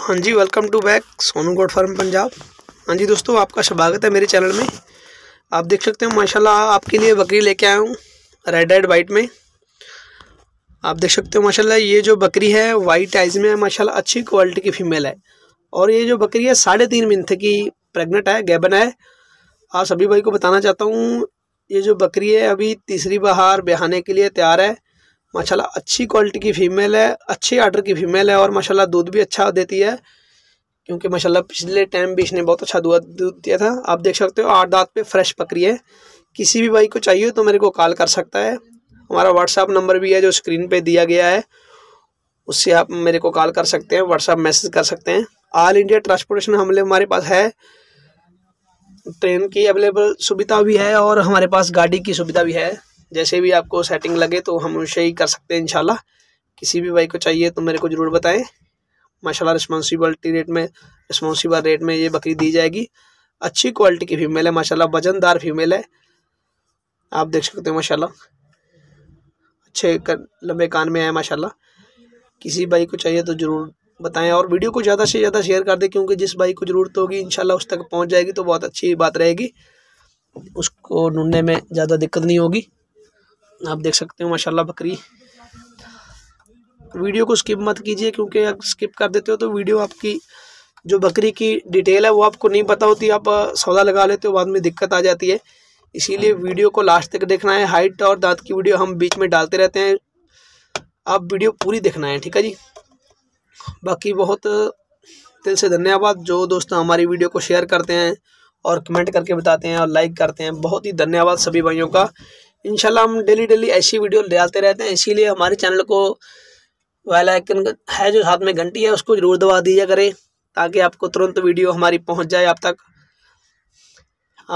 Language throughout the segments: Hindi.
हाँ जी वेलकम टू बैक सोनू गोड फार्म पंजाब हाँ जी दोस्तों आपका स्वागत है मेरे चैनल में आप देख सकते हो माशाल्लाह आपके लिए बकरी लेके आया हूँ रेड एड वाइट में आप देख सकते हो माशाल्लाह ये जो बकरी है वाइट आइज में है माशाल्लाह अच्छी क्वालिटी की फ़ीमेल है और ये जो बकरी है साढ़े तीन महीने की प्रेगनेंट है गैबन है आप सभी भाई को बताना चाहता हूँ ये जो बकरी है अभी तीसरी बहार बिहाने के लिए तैयार है माशाल्लाह अच्छी क्वालिटी की फ़ीमेल है अच्छी आर्डर की फ़ीमेल है और माशाल्लाह दूध भी अच्छा देती है क्योंकि माशाल्लाह पिछले टाइम भी इसने बहुत अच्छा दूध दूध दिया था आप देख सकते हो आठ दांत पे फ्रेश पकड़ी है किसी भी भाई को चाहिए तो मेरे को कॉल कर सकता है हमारा व्हाट्सअप नंबर भी है जो स्क्रीन पर दिया गया है उससे आप मेरे को कॉल कर सकते हैं व्हाट्सअप मैसेज कर सकते हैं ऑल इंडिया ट्रांसपोर्टेशन हमले हमारे पास है ट्रेन की अवेलेबल सुविधा भी है और हमारे पास गाड़ी की सुविधा भी है जैसे भी आपको सेटिंग लगे तो हम उसे ही कर सकते हैं इनशाला किसी भी बाइक को चाहिए तो मेरे को ज़रूर बताएं माशाल्लाह रिस्पॉन्सिबिलिटी रेट में रिस्पॉन्सिबल रेट में ये बकरी दी जाएगी अच्छी क्वालिटी की फीमेल है माशाल्लाह वजनदार फीमेल है आप देख सकते हो माशाल्लाह अच्छे कर, लंबे कान में आए माशाल्लाह किसी भाई को चाहिए तो ज़रूर बताएं और वीडियो को ज़्यादा से ज़्यादा शेयर कर दें क्योंकि जिस भाई को ज़रूरत होगी इंशाल्लाह उस तक पहुंच जाएगी तो बहुत अच्छी बात रहेगी उसको ढूंढने में ज़्यादा दिक्कत नहीं होगी आप देख सकते हो माशाल्लाह बकरी वीडियो को स्किप मत कीजिए क्योंकि आप स्किप कर देते हो तो वीडियो आपकी जो बकरी की डिटेल है वो आपको नहीं पता होती आप सौदा लगा लेते हो बाद में दिक्कत आ जाती है इसीलिए वीडियो को लास्ट तक देखना है हाइट और दांत की वीडियो हम बीच में डालते रहते हैं आप वीडियो पूरी देखना है ठीक है जी बाकी बहुत दिल से धन्यवाद जो दोस्त हमारी वीडियो को शेयर करते हैं और कमेंट करके बताते हैं और लाइक करते हैं बहुत ही धन्यवाद सभी भाइयों का इनशाला हम डेली डेली ऐसी वीडियो डालते रहते हैं इसीलिए हमारे चैनल को वाला आइकन है जो साथ में घंटी है उसको ज़रूर दबा दिया करें ताकि आपको तुरंत वीडियो हमारी पहुंच जाए आप तक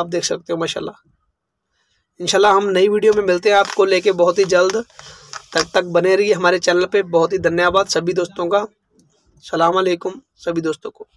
आप देख सकते हो माशाल्लाह इंशाल्लाह हम नई वीडियो में मिलते हैं आपको लेके बहुत ही जल्द तब तक बने रहिए हमारे चैनल पे बहुत ही धन्यवाद सभी दोस्तों का सलाम अलैकुम सभी दोस्तों को